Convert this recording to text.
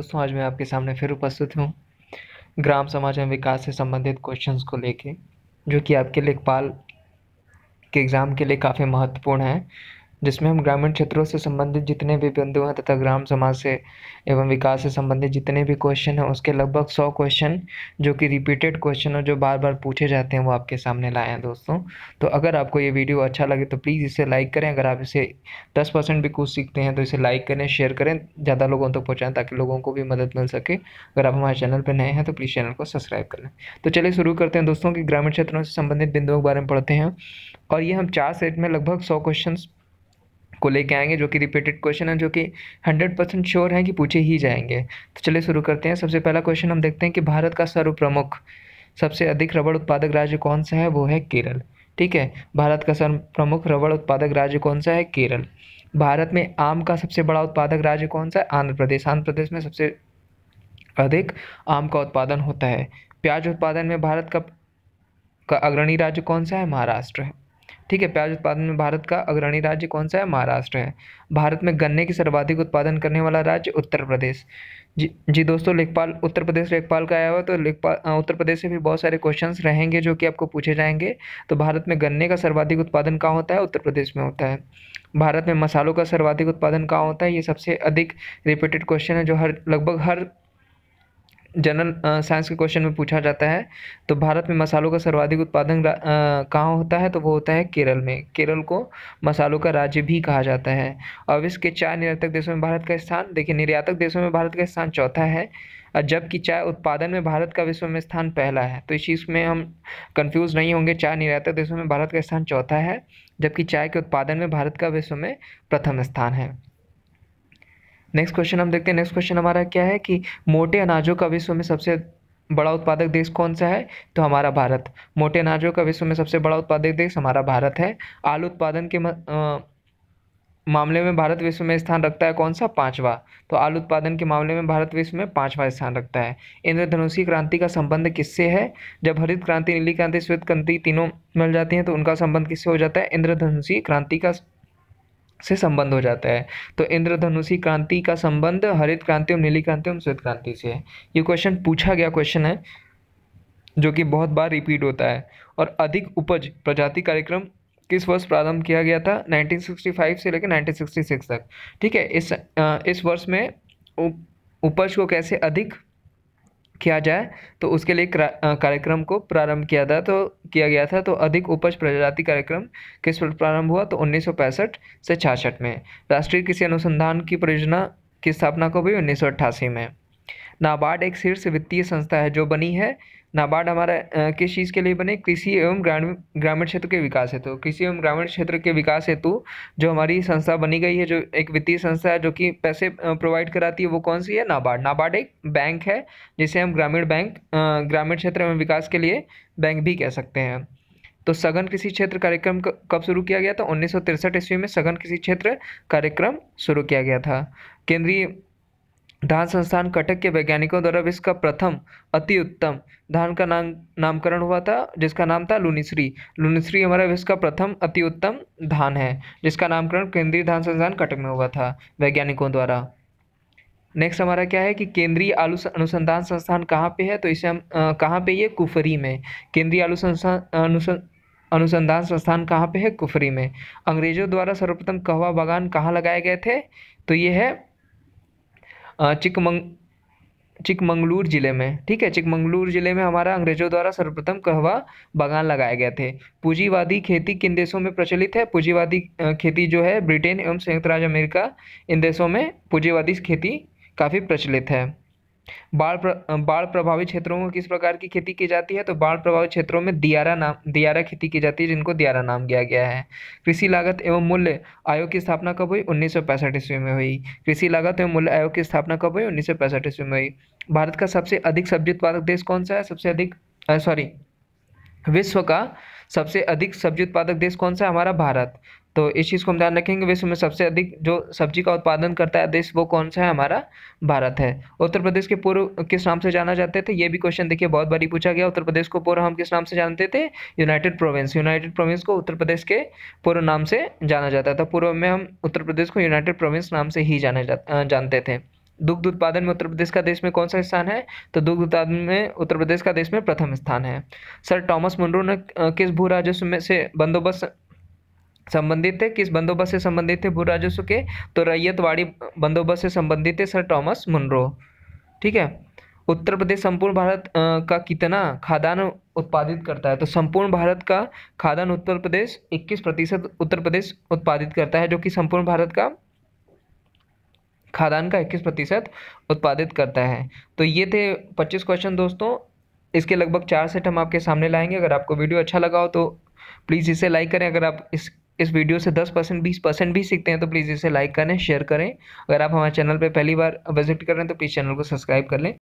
दोस्तों आज मैं आपके सामने फिर उपस्थित हूँ ग्राम समाज एवं विकास से संबंधित क्वेश्चंस को लेके जो कि आपके लेखपाल के एग्ज़ाम के लिए काफ़ी महत्वपूर्ण है जिसमें हम ग्रामीण क्षेत्रों से संबंधित जितने भी बिंदु हैं तथा ग्राम समाज से एवं विकास से संबंधित जितने भी क्वेश्चन हैं उसके लगभग सौ क्वेश्चन जो कि रिपीटेड क्वेश्चन और जो बार बार पूछे जाते हैं वो आपके सामने लाए हैं दोस्तों तो अगर आपको ये वीडियो अच्छा लगे तो प्लीज़ इसे लाइक करें अगर आप इसे दस परसेंट भी कुछ सीखते हैं तो इसे लाइक करें शेयर करें ज़्यादा लोगों तक तो पहुँचाएँ ताकि लोगों को भी मदद मिल सके अगर आप हमारे चैनल पर नए हैं तो प्लीज़ चैनल को सब्सक्राइब कर लें तो चलिए शुरू करते हैं दोस्तों कि ग्रामीण क्षेत्रों से संबंधित बिंदुओं के बारे में पढ़ते हैं और ये हम चार सेट में लगभग सौ क्वेश्चन को लेके आएंगे जो कि रिपीटेड क्वेश्चन है जो कि हंड्रेड परसेंट श्योर है कि पूछे ही जाएंगे तो चलिए शुरू करते हैं सबसे पहला क्वेश्चन हम देखते हैं कि भारत का सर्वप्रमुख सबसे अधिक रबड़ उत्पादक राज्य कौन सा है वो है केरल ठीक है भारत का सर्वप्रमुख रबड़ उत्पादक राज्य कौन सा है केरल भारत में आम का सबसे बड़ा उत्पादक राज्य कौन सा है आंध्र प्रदेश आंध्र प्रदेश में सबसे अधिक आम का उत्पादन होता है प्याज उत्पादन में भारत का का अग्रणी राज्य कौन सा है महाराष्ट्र है ठीक है प्याज उत्पादन में भारत का अग्रणी राज्य कौन सा है महाराष्ट्र है भारत में गन्ने की सर्वाधिक उत्पादन करने वाला राज्य उत्तर प्रदेश जी जी दोस्तों लेखपाल उत्तर प्रदेश लेखपाल का आया हुआ तो लेखपाल उत्तर प्रदेश से भी बहुत सारे क्वेश्चंस रहेंगे जो कि आपको पूछे जाएंगे तो भारत में गन्ने का सर्वाधिक उत्पादन कहाँ होता है उत्तर प्रदेश में होता है भारत में मसालों का सर्वाधिक उत्पादन कहाँ होता है ये सबसे अधिक रिपीटेड क्वेश्चन है जो हर लगभग हर जनरल साइंस के क्वेश्चन में पूछा जाता है तो भारत में मसालों का सर्वाधिक उत्पादन कहाँ होता है तो वो होता है केरल में केरल को मसालों का राज्य भी कहा जाता है और विश्व के चाय निर्यातक देशों में भारत का स्थान देखिए निर्यातक देशों में भारत का स्थान चौथा है जबकि चाय उत्पादन में भारत का विश्व में स्थान पहला है तो इस चीज़ में हम कन्फ्यूज नहीं होंगे चाय निर्यातक देशों में भारत का स्थान चौथा है जबकि चाय के उत्पादन में भारत का विश्व में प्रथम स्थान है नेक्स्ट क्वेश्चन हम देखते हैं नेक्स्ट क्वेश्चन हमारा क्या है कि मोटे अनाजों का विश्व में सबसे बड़ा उत्पादक देश कौन सा है तो हमारा भारत मोटे अनाजों का विश्व में सबसे बड़ा उत्पादक देश हमारा भारत है आलू उत्पादन के म, आ, मामले में भारत विश्व में स्थान रखता है कौन सा पांचवा तो आलू उत्पादन के मामले में भारत विश्व में पांचवा स्थान रखता है इंद्रधनुषी क्रांति का संबंध किससे है जब हरित क्रांति नीली क्रांति श्वेत क्रांति तीनों मिल जाती हैं तो उनका संबंध किससे हो जाता है इंद्रधनुषी क्रांति का से संबंध हो जाता है तो इंद्रधनुषी क्रांति का संबंध हरित क्रांति और नीली क्रांति एवं श्वेत क्रांति से है ये क्वेश्चन पूछा गया क्वेश्चन है जो कि बहुत बार रिपीट होता है और अधिक उपज प्रजाति कार्यक्रम किस वर्ष प्रारंभ किया गया था 1965 से लेकर 1966 तक ठीक है इस इस वर्ष में उपज को कैसे अधिक किया जाए तो उसके लिए कार्यक्रम को प्रारंभ किया था तो किया गया था तो अधिक उपज प्रजाति कार्यक्रम किस पर प्रारंभ हुआ तो उन्नीस से छियासठ में राष्ट्रीय कृषि अनुसंधान की परियोजना की स्थापना को भी उन्नीस में नाबार्ड एक शीर्ष वित्तीय संस्था है जो बनी है नाबार्ड हमारा किस चीज़ के लिए बने कृषि एवं ग्रामीण ग्रामीण क्षेत्र के विकास हेतु कृषि एवं ग्रामीण क्षेत्र के विकास हेतु जो हमारी संस्था बनी गई है जो एक वित्तीय संस्था है जो कि पैसे प्रोवाइड कराती है वो कौन सी है नाबार्ड नाबार्ड एक बैंक है जिसे हम ग्रामीण बैंक ग्रामीण क्षेत्र एवं विकास के लिए बैंक भी कह सकते हैं तो सघन कृषि क्षेत्र कार्यक्रम कब शुरू किया गया था उन्नीस ईस्वी में सघन कृषि क्षेत्र कार्यक्रम शुरू किया गया था केंद्रीय धान संस्थान कटक के वैज्ञानिकों द्वारा विश्व का प्रथम अति उत्तम धान का नाम नामकरण हुआ था जिसका नाम था लुनिश्री लुनिश्री हमारा विश्व का प्रथम अति उत्तम धान है जिसका नामकरण केंद्रीय धान संस्थान कटक में हुआ था वैज्ञानिकों द्वारा नेक्स्ट हमारा क्या है कि केंद्रीय आलू अनुसंधान संस्थान कहाँ पे है तो इसे हम कहाँ पे ये कुफरी में केंद्रीय आलू संस्थान अनुसं अनुसंधान संस्थान कहाँ पे है कुफरी में अंग्रेजों द्वारा सर्वप्रथम कहवा बागान कहाँ लगाए गए थे तो ये है चिकमंग चिकमंगलूर ज़िले में ठीक है चिकमंगलूर ज़िले में हमारा अंग्रेज़ों द्वारा सर्वप्रथम कहवा बागान लगाए गए थे पूंजीवादी खेती किन देशों में प्रचलित है पूंजीवादी खेती जो है ब्रिटेन एवं संयुक्त राज्य अमेरिका इन देशों में पूंजीवादी खेती काफ़ी प्रचलित है बाढ़ बाढ़ प्रभावित क्षेत्रों में किस प्रकार की खेती की जाती है तो बाढ़ प्रभावित क्षेत्रों में दियारा नाम दियारा खेती की जाती है जिनको दियारा नाम दिया गया है कृषि लागत एवं मूल्य आयोग की स्थापना कब हुई उन्नीस ईस्वी में हुई कृषि लागत एवं मूल्य आयोग की स्थापना कब हुई उन्नीस ईस्वी में हुई भारत का सबसे अधिक सब्जी उत्पादक देश कौन सा है सबसे अधिक सॉरी विश्व का सबसे अधिक सब्जी उत्पादक देश कौन सा है हमारा भारत तो इस चीज़ को हम ध्यान रखेंगे विश्व में सबसे अधिक जो सब्जी का उत्पादन करता है देश वो कौन सा है हमारा भारत है उत्तर प्रदेश के पूर्व किस नाम से जाना जाते थे ये भी क्वेश्चन देखिए बहुत बारी पूछा गया उत्तर प्रदेश को पूर्व हम किस नाम से जानते थे यूनाइटेड प्रोविंस यूनाइटेड प्रोविंस को उत्तर प्रदेश के पूर्व नाम से जाना जाता था पूर्व में हम उत्तर प्रदेश को यूनाइटेड प्रोविंस नाम से ही जाना जा जानते थे दुग्ध उत्पादन में उत्तर प्रदेश का देश में कौन सा स्थान है तो दुग्ध उत्पादन में उत्तर प्रदेश का देश में प्रथम स्थान है सर टॉमस मुंड्रो ने किस भू राजस्व में से बंदोबस्त संबंधित थे किस बंदोबस्त से संबंधित थे भू राजस्व के तो रैयतवाड़ी बंदोबस्त से संबंधित थे सर टॉमस मुनरो ठीक है उत्तर प्रदेश संपूर्ण भारत का कितना खाद्यान्न उत्पादित करता है तो संपूर्ण भारत का खाद्यान्न उत्तर प्रदेश 21 प्रतिशत उत्तर प्रदेश उत्पादित करता है जो कि संपूर्ण भारत का खाद्यान्न का 21 प्रतिशत उत्पादित करता है तो ये थे 25 क्वेश्चन दोस्तों इसके लगभग चार सेट हम आपके सामने लाएंगे अगर आपको वीडियो अच्छा लगा हो तो प्लीज़ इसे लाइक करें अगर आप इस इस वीडियो से 10 परसेंट बीस परसेंट भी सीखते हैं तो प्लीज़ इसे लाइक करें शेयर करें अगर आप हमारे चैनल पर पहली बार विजिट कर रहे हैं तो प्लीज़ चैनल को सब्सक्राइब कर लें